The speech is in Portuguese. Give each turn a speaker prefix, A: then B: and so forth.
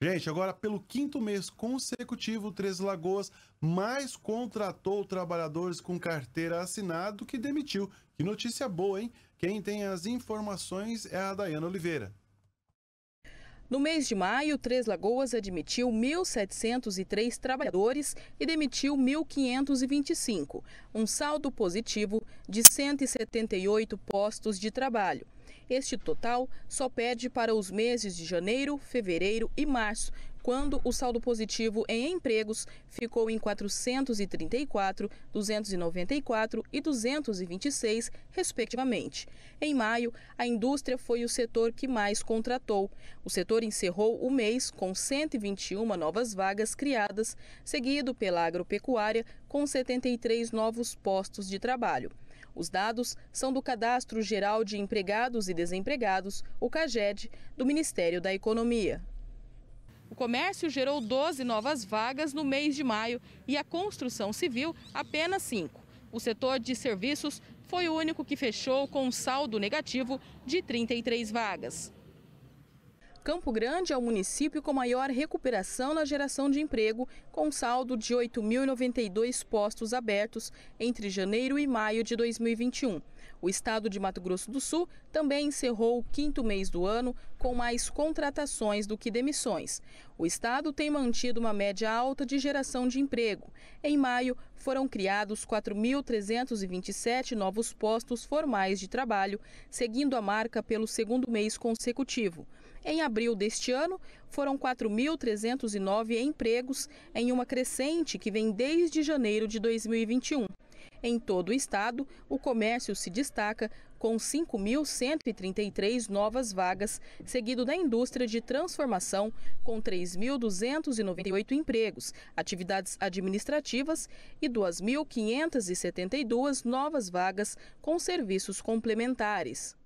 A: Gente, agora pelo quinto mês consecutivo, Três Lagoas mais contratou trabalhadores com carteira assinada do que demitiu. Que notícia boa, hein? Quem tem as informações é a Dayana Oliveira.
B: No mês de maio, Três Lagoas admitiu 1.703 trabalhadores e demitiu 1.525, um saldo positivo de 178 postos de trabalho. Este total só perde para os meses de janeiro, fevereiro e março, quando o saldo positivo em empregos ficou em 434, 294 e 226, respectivamente. Em maio, a indústria foi o setor que mais contratou. O setor encerrou o mês com 121 novas vagas criadas, seguido pela agropecuária, com 73 novos postos de trabalho. Os dados são do Cadastro Geral de Empregados e Desempregados, o CAGED, do Ministério da Economia. O comércio gerou 12 novas vagas no mês de maio e a construção civil apenas 5. O setor de serviços foi o único que fechou com um saldo negativo de 33 vagas. Campo Grande é o município com maior recuperação na geração de emprego, com saldo de 8.092 postos abertos entre janeiro e maio de 2021. O estado de Mato Grosso do Sul também encerrou o quinto mês do ano com mais contratações do que demissões. O estado tem mantido uma média alta de geração de emprego. Em maio, foram criados 4.327 novos postos formais de trabalho, seguindo a marca pelo segundo mês consecutivo. Em abril, abril deste ano, foram 4.309 empregos em uma crescente que vem desde janeiro de 2021. Em todo o estado, o comércio se destaca com 5.133 novas vagas, seguido da indústria de transformação, com 3.298 empregos, atividades administrativas e 2.572 novas vagas com serviços complementares.